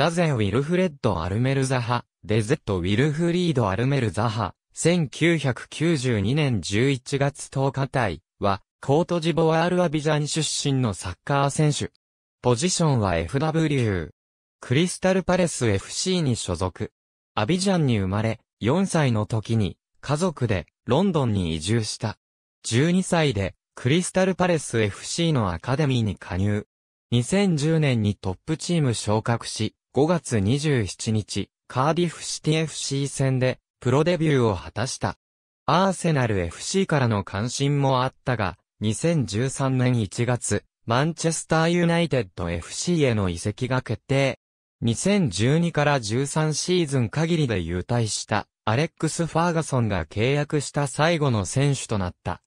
ダゼン・ウィルフレッド・アルメルザハ、デゼット・ウィルフリード・アルメルザハ、1992年11月10日隊は、コートジボワール・アビジャン出身のサッカー選手。ポジションは FW。クリスタルパレス FC に所属。アビジャンに生まれ、4歳の時に、家族で、ロンドンに移住した。12歳で、クリスタルパレス FC のアカデミーに加入。2010年にトップチーム昇格し、5月27日、カーディフシティ FC 戦で、プロデビューを果たした。アーセナル FC からの関心もあったが、2013年1月、マンチェスターユナイテッド FC への移籍が決定。2012から13シーズン限りで優退したアレックス・ファーガソンが契約した最後の選手となった。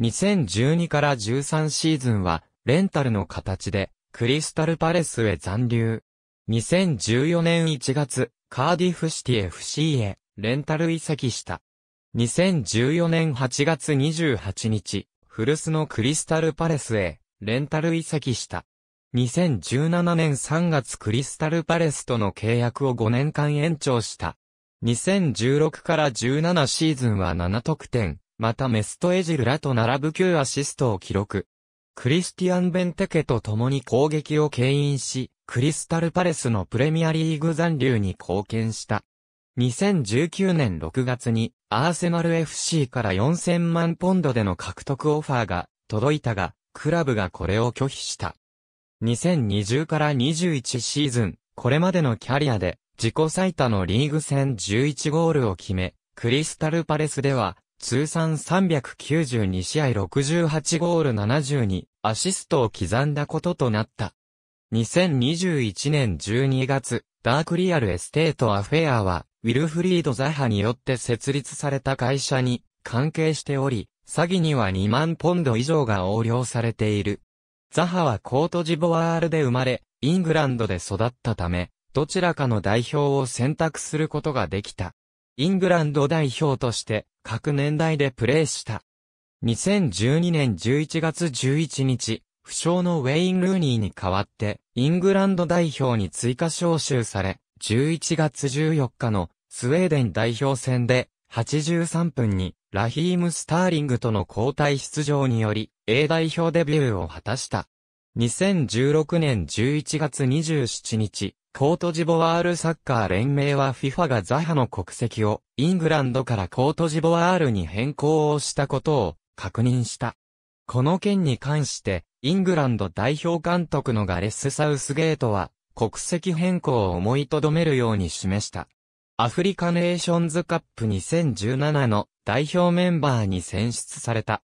2012から13シーズンはレンタルの形でクリスタルパレスへ残留。2014年1月、カーディフシティ FC へレンタル移籍した。2014年8月28日、フルスのクリスタルパレスへレンタル移籍した。2017年3月クリスタルパレスとの契約を5年間延長した。2016から17シーズンは7得点、またメストエジルらと並ぶ9アシストを記録。クリスティアン・ベンテケと共に攻撃を牽引し、クリスタルパレスのプレミアリーグ残留に貢献した。2019年6月にアーセナル FC から4000万ポンドでの獲得オファーが届いたが、クラブがこれを拒否した。2020から21シーズン、これまでのキャリアで自己最多のリーグ戦11ゴールを決め、クリスタルパレスでは通算392試合68ゴール72アシストを刻んだこととなった。2021年12月、ダークリアルエステートアフェアは、ウィルフリード・ザハによって設立された会社に関係しており、詐欺には2万ポンド以上が横領されている。ザハはコートジボワールで生まれ、イングランドで育ったため、どちらかの代表を選択することができた。イングランド代表として、各年代でプレーした。2012年11月11日、不詳のウェイン・ルーニーに代わって、イングランド代表に追加招集され、11月14日のスウェーデン代表戦で、83分にラヒーム・スターリングとの交代出場により、A 代表デビューを果たした。2016年11月27日、コートジボワールサッカー連盟は FIFA がザハの国籍をイングランドからコートジボワールに変更をしたことを確認した。この件に関してイングランド代表監督のガレス・サウスゲートは、国籍変更を思いとどめるように示した。アフリカネーションズカップ2017の代表メンバーに選出された。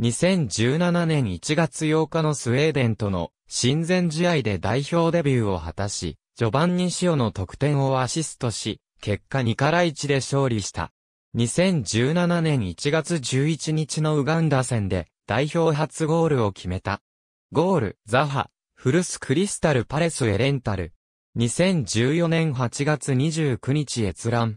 2017年1月8日のスウェーデンとの親善試合で代表デビューを果たし、序盤に塩の得点をアシストし、結果2から1で勝利した。2017年1月11日のウガンダ戦で代表初ゴールを決めた。ゴール、ザハ、フルスクリスタルパレスへレンタル。2014年8月29日閲覧。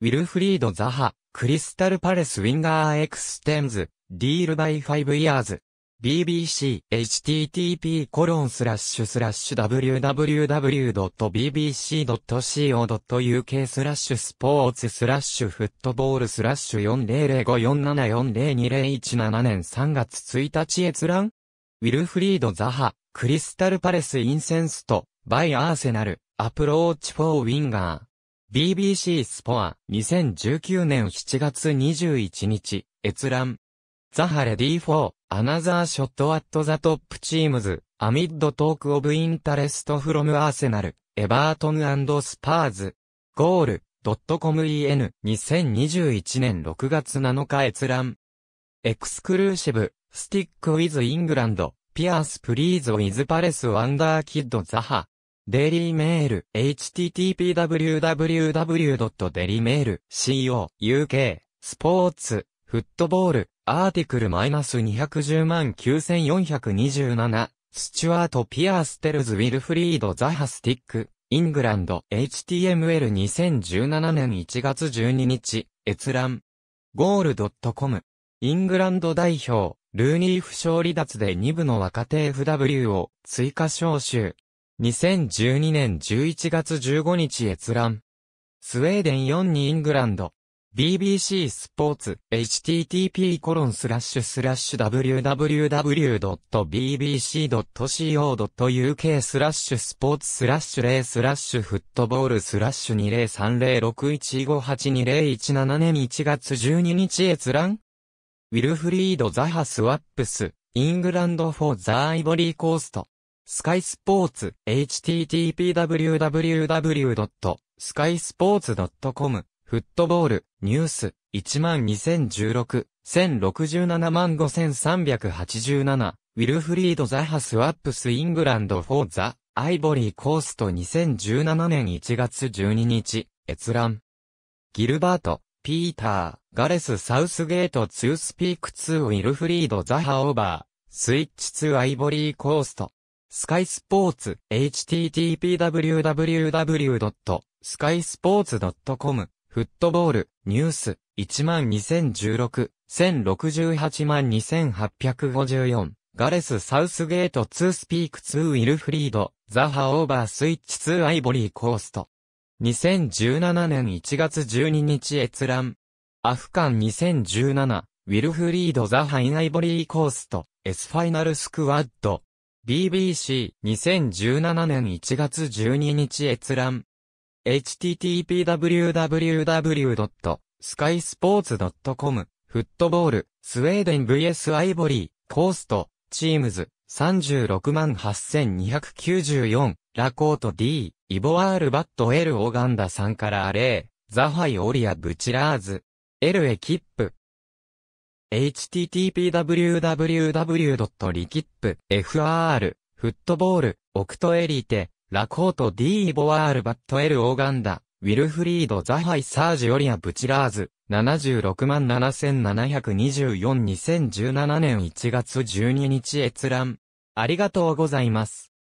ウィルフリード・ザハ、クリスタルパレス・ウィンガー・エクステンズ、ディール・バイ・ファイブ・イヤーズ。BBC、http コロンスラッシュスラッシュ www.bbc.co.uk スラッシュスポーツスラッシュフットボールスラッシュ400547402017年3月1日閲覧ウィルフリード・ザハ、クリスタル・パレス・インセンスト、バイ・アーセナル、アプローチ・フォー・ウィンガー。BBC スポア、2019年7月21日、閲覧。ザハ・レディ・フォー、アナザー・ショット・アット・ザ・トップ・チームズ、アミッド・トーク・オブ・インタレスト・フロム・アーセナル、エバートン・スパーズ。ゴール、ドットコム EN2021 年6月7日閲覧。エクスクルーシブ、Stick with England, Pierce Please with Palace Wonder Kid zaha. デリーメール、h t t p w w w d e l i m a i l c o u k スポーツ、フットボール、アーティクル -2109427、スチュワート・ピアーステルズ・ウィルフリード・ザハスティック、イングランド、HTML2017 年1月12日、閲覧。ゴールドットコム。イングランド代表、ルーニー負傷離脱で2部の若手 FW を追加招集。2012年11月15日閲覧。スウェーデン4にイングランド。BBC スポーツ http コロンスラッシュスラッシュ www.bbc.co.uk スラッシュスポーツスラッシュ0スラッシュフットボールスラッシュ20306158201 7年1月12日閲覧ウィルフリード・ザハ・スワップス、イングランド・フォー・ザ・アイボリー・コースト。スカイスポーツ、http://www.skysports.com、フットボール、ニュース、12016、1067万5387、ウィルフリード・ザハ・スワップス・イングランド・フォー・ザ・アイボリー・コースト2017年1月12日、閲覧。ギルバート、ピーター、ガレス・サウスゲート・ツースピーク・ツー・ウィルフリード・ザ・ハ・オーバー、スイッチ・ツー・アイボリー・コースト。スカイスポーツ、http://www.skysports.com、フットボール、ニュース、12016、1068 2854、ガレス・サウスゲート・ツー・スピーク・ツー・ウィルフリード、ザ・ハ・オーバー・スイッチ・ツー・アイボリー・コースト。2017年1月12日閲覧。アフカン2017、ウィルフリード・ザ・ハイン・アイボリー・コースト、S・ ファイナル・スクワッド。BBC2017 年1月12日閲覧。http://www.skysports.com フットボール、スウェーデン vs アイボリー、コースト、チームズ。36万8294、ラコート D、イボワールバット L オガンダ3から0、ザハイオリアブチラーズ、L エキップ。http://www.likip.fr、フットボール、オクトエリテ、ラコート D イボワールバット L オガンダ、ウィルフリード・ザハイ・サージオリア・ブチラーズ、76 7724 2017年1月12日閲覧。ありがとうございます。